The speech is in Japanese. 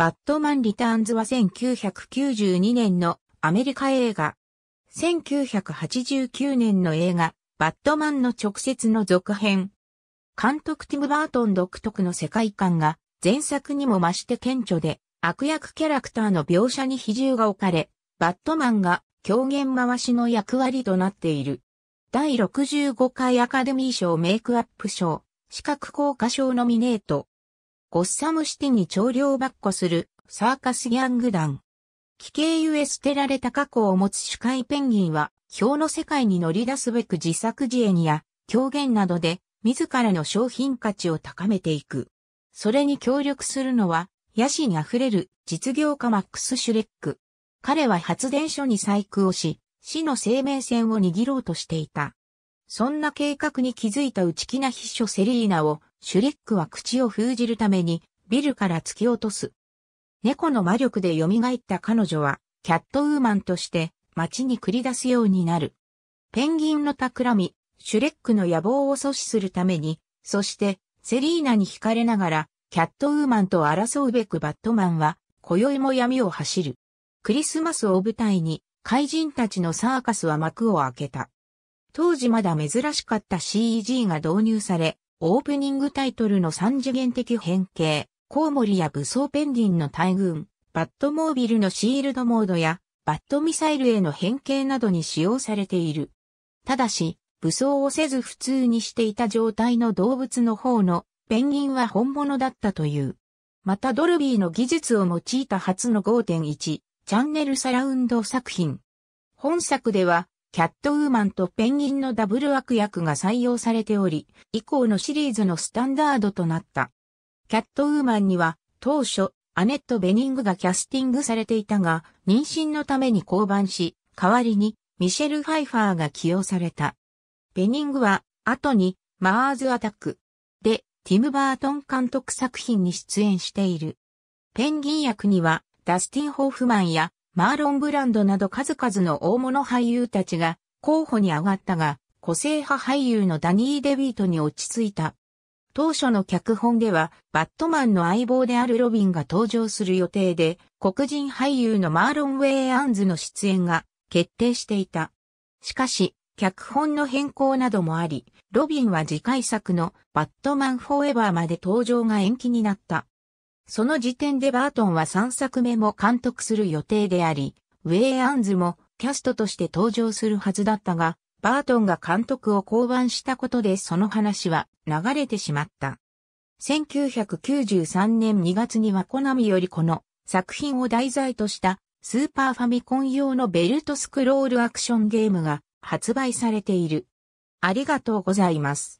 バットマンリターンズは1992年のアメリカ映画。1989年の映画、バットマンの直接の続編。監督ティム・バートン独特の世界観が前作にも増して顕著で悪役キャラクターの描写に比重が置かれ、バットマンが狂言回しの役割となっている。第65回アカデミー賞メイクアップ賞、視覚効果賞ノミネート、ゴッサムシティに長領ばっこするサーカスギャング団。奇形ゆえ捨てられた過去を持つ主海ペンギンは、表の世界に乗り出すべく自作自演や狂言などで自らの商品価値を高めていく。それに協力するのは、野心あふれる実業家マックス・シュレック。彼は発電所に細工をし、死の生命線を握ろうとしていた。そんな計画に気づいた内気な秘書セリーナを、シュレックは口を封じるために、ビルから突き落とす。猫の魔力で蘇った彼女は、キャットウーマンとして街に繰り出すようになる。ペンギンの企み、シュレックの野望を阻止するために、そして、セリーナに惹かれながら、キャットウーマンと争うべくバットマンは、今宵も闇を走る。クリスマスを舞台に、怪人たちのサーカスは幕を開けた。当時まだ珍しかった CEG が導入され、オープニングタイトルの三次元的変形、コウモリや武装ペンギンの大群、バットモービルのシールドモードや、バットミサイルへの変形などに使用されている。ただし、武装をせず普通にしていた状態の動物の方のペンギンは本物だったという。またドルビーの技術を用いた初の5.1チャンネルサラウンド作品。本作ではキャットウーマンとペンギンのダブル悪役が採用されており、以降のシリーズのスタンダードとなった。キャットウーマンには、当初、アネット・ベニングがキャスティングされていたが、妊娠のために降板し、代わりに、ミシェル・ファイファーが起用された。ベニングは、後に、マーズ・アタック、で、ティム・バートン監督作品に出演している。ペンギン役には、ダスティン・ホーフマンや、マーロン・ブランドなど数々の大物俳優たちが候補に上がったが、個性派俳優のダニー・デビートに落ち着いた。当初の脚本では、バットマンの相棒であるロビンが登場する予定で、黒人俳優のマーロン・ウェイ・アンズの出演が決定していた。しかし、脚本の変更などもあり、ロビンは次回作のバットマン・フォーエバーまで登場が延期になった。その時点でバートンは3作目も監督する予定であり、ウェイ・アンズもキャストとして登場するはずだったが、バートンが監督を降板したことでその話は流れてしまった。1993年2月にはコナミよりこの作品を題材としたスーパーファミコン用のベルトスクロールアクションゲームが発売されている。ありがとうございます。